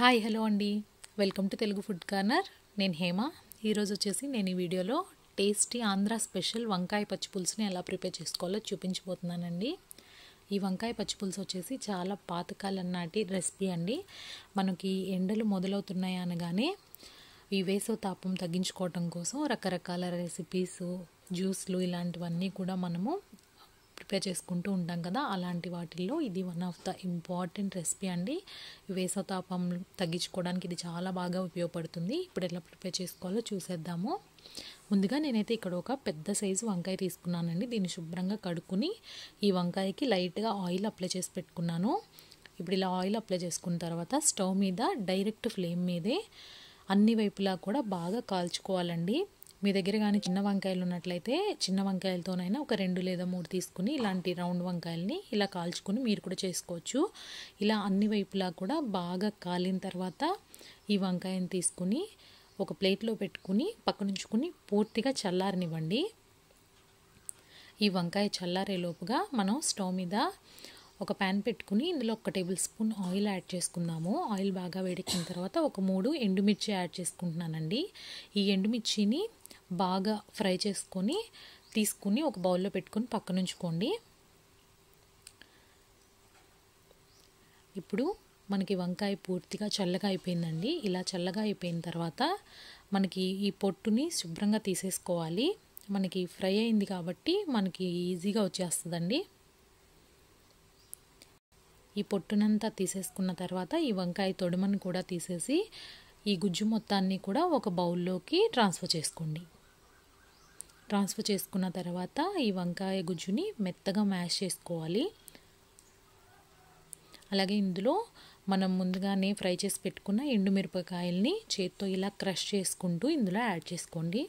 hi hello అండి welcome to Telugu food corner నేను హేమ ఈరోజు వచ్చేసి నేను ఈ వీడియోలో టేస్టీ ఆంధ్ర స్పెషల్ వంకాయ పచ్చిపులుసుని ఎలా ప్రిపేర్ చేసుకోవాలో చూపించబోతున్నానండి ఈ వంకాయ పచ్చిపులుసు వచ్చేసి చాలా పాతకాలం నాటి రెసిపీ అండి మనకి ఎండలు మొదలవుతున్నాయి అనగానే ఈ వేసవ తాపం తగ్గించుకోవటం కోసం రకరకాల రెసిపీసు జ్యూస్లు ఇలాంటివన్నీ కూడా మనము ప్రిపేర్ చేసుకుంటూ ఉంటాం కదా అలాంటి వాటిల్లో ఇది one of the important recipe అండి వేసవతాపం తగ్గించుకోవడానికి ఇది చాలా బాగా ఉపయోగపడుతుంది ఇప్పుడు ఎలా ప్రిపేర్ చేసుకోవాలో చూసేద్దాము ముందుగా నేనైతే ఇక్కడ ఒక పెద్ద సైజు వంకాయ తీసుకున్నానండి దీన్ని శుభ్రంగా కడుక్కుని ఈ వంకాయకి లైట్గా ఆయిల్ అప్లై చేసి పెట్టుకున్నాను ఇప్పుడు ఇలా ఆయిల్ అప్లై చేసుకున్న తర్వాత స్టవ్ మీద డైరెక్ట్ ఫ్లేమ్ మీదే అన్ని వైపులా కూడా బాగా కాల్చుకోవాలండి మీ దగ్గర కానీ చిన్న వంకాయలు ఉన్నట్లయితే చిన్న వంకాయలతోనైనా ఒక రెండు లేదా మూడు తీసుకుని ఇలాంటి రౌండ్ వంకాయలని ఇలా కాల్చుకుని మీరు కూడా చేసుకోవచ్చు ఇలా అన్ని వైపులా కూడా బాగా కాలిన తర్వాత ఈ వంకాయని తీసుకుని ఒక ప్లేట్లో పెట్టుకుని పక్కనుంచుకుని పూర్తిగా చల్లారనివ్వండి ఈ వంకాయ చల్లారేలోపుగా మనం స్టవ్ మీద ఒక ప్యాన్ పెట్టుకుని ఇందులో ఒక టేబుల్ స్పూన్ ఆయిల్ యాడ్ చేసుకుందాము ఆయిల్ బాగా వేడెక్కిన తర్వాత ఒక మూడు ఎండుమిర్చి యాడ్ చేసుకుంటున్నానండి ఈ ఎండుమిర్చిని బాగా ఫ్రై చేసుకొని తీసుకుని ఒక బౌల్లో పెట్టుకొని పక్కన ఉంచుకోండి ఇప్పుడు మనకి వంకాయ పూర్తిగా చల్లగా అయిపోయిందండి ఇలా చల్లగా అయిపోయిన తర్వాత మనకి ఈ పొట్టుని శుభ్రంగా తీసేసుకోవాలి మనకి ఫ్రై అయింది కాబట్టి మనకి ఈజీగా వచ్చేస్తుందండి ఈ పొట్టునంతా తీసేసుకున్న తర్వాత ఈ వంకాయ తొడుమని కూడా తీసేసి ఈ గుజ్జు మొత్తాన్ని కూడా ఒక బౌల్లోకి ట్రాన్స్ఫర్ చేసుకోండి ట్రాన్స్ఫర్ చేసుకున్న తర్వాత ఈ వంకాయ గుజ్జుని మెత్తగా మ్యాష్ చేసుకోవాలి అలాగే ఇందులో మనం ముందుగానే ఫ్రై చేసి పెట్టుకున్న మిరపకాయల్ని చేత్తో ఇలా క్రష్ చేసుకుంటూ ఇందులో యాడ్ చేసుకోండి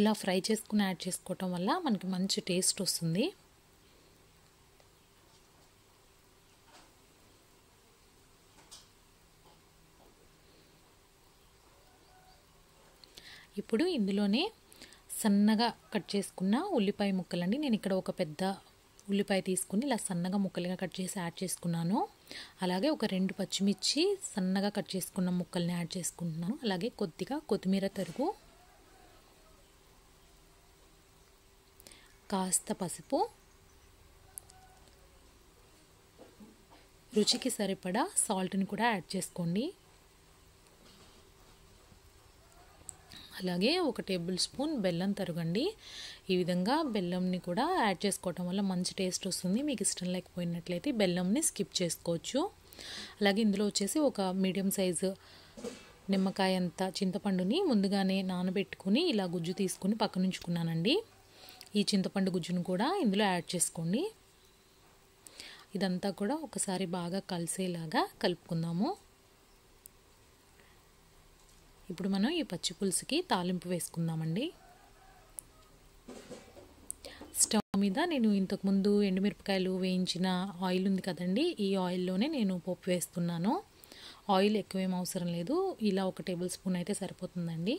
ఇలా ఫ్రై చేసుకుని యాడ్ చేసుకోవటం వల్ల మనకి మంచి టేస్ట్ వస్తుంది ఇప్పుడు ఇందులోనే సన్నగా కట్ చేసుకున్న ఉల్లిపాయ ముక్కలండి నేను ఇక్కడ ఒక పెద్ద ఉల్లిపాయ తీసుకుని ఇలా సన్నగా ముక్కలుగా కట్ చేసి యాడ్ చేసుకున్నాను అలాగే ఒక రెండు పచ్చిమిర్చి సన్నగా కట్ చేసుకున్న ముక్కల్ని యాడ్ చేసుకుంటున్నాను అలాగే కొద్దిగా కొత్తిమీర తరుగు కాస్త పసుపు రుచికి సరిపడా సాల్ట్ని కూడా యాడ్ చేసుకోండి అలాగే ఒక టేబుల్ స్పూన్ బెల్లం తరగండి ఈ విధంగా బెల్లంని కూడా యాడ్ చేసుకోవటం వల్ల మంచి టేస్ట్ వస్తుంది మీకు ఇష్టం లేకపోయినట్లయితే బెల్లంని స్కిప్ చేసుకోవచ్చు అలాగే ఇందులో వచ్చేసి ఒక మీడియం సైజు నిమ్మకాయ అంత చింతపండుని ముందుగానే నానబెట్టుకుని ఇలా గుజ్జు తీసుకుని పక్కనుంచుకున్నానండి ఈ చింతపండు గుజ్జును కూడా ఇందులో యాడ్ చేసుకోండి ఇదంతా కూడా ఒకసారి బాగా కలిసేలాగా కలుపుకుందాము ఇప్పుడు మనం ఈ పచ్చి పులుసుకి తాలింపు వేసుకుందామండి స్టవ్ మీద నేను ఇంతకుముందు ఎండుమిరపకాయలు వేయించిన ఆయిల్ ఉంది కదండి ఈ ఆయిల్లోనే నేను పప్పు వేస్తున్నాను ఆయిల్ ఎక్కువేం అవసరం లేదు ఇలా ఒక టేబుల్ స్పూన్ అయితే సరిపోతుందండి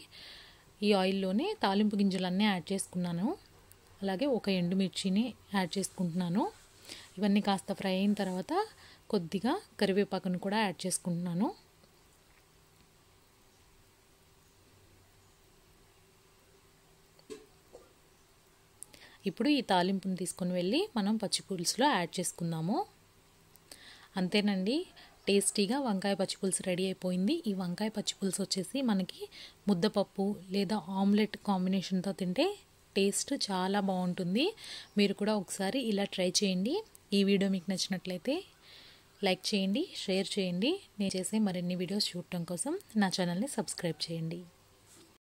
ఈ ఆయిల్లోనే తాలింపు గింజలన్నీ యాడ్ చేసుకున్నాను అలాగే ఒక ఎండుమిర్చిని యాడ్ చేసుకుంటున్నాను ఇవన్నీ కాస్త ఫ్రై అయిన తర్వాత కొద్దిగా కరివేపాకును కూడా యాడ్ చేసుకుంటున్నాను ఇప్పుడు ఈ తాలింపును తీసుకొని వెళ్ళి మనం పచ్చి పులుసులో యాడ్ చేసుకుందాము అంతేనండి టేస్టీగా వంకాయ పచ్చిపులుసు రెడీ అయిపోయింది ఈ వంకాయ పచ్చిపులుసు వచ్చేసి మనకి ముద్దపప్పు లేదా ఆమ్లెట్ కాంబినేషన్తో తింటే టేస్ట్ చాలా బాగుంటుంది మీరు కూడా ఒకసారి ఇలా ట్రై చేయండి ఈ వీడియో మీకు నచ్చినట్లయితే లైక్ చేయండి షేర్ చేయండి నేను చేసే మరిన్ని వీడియోస్ చూడటం కోసం నా ఛానల్ని సబ్స్క్రైబ్ చేయండి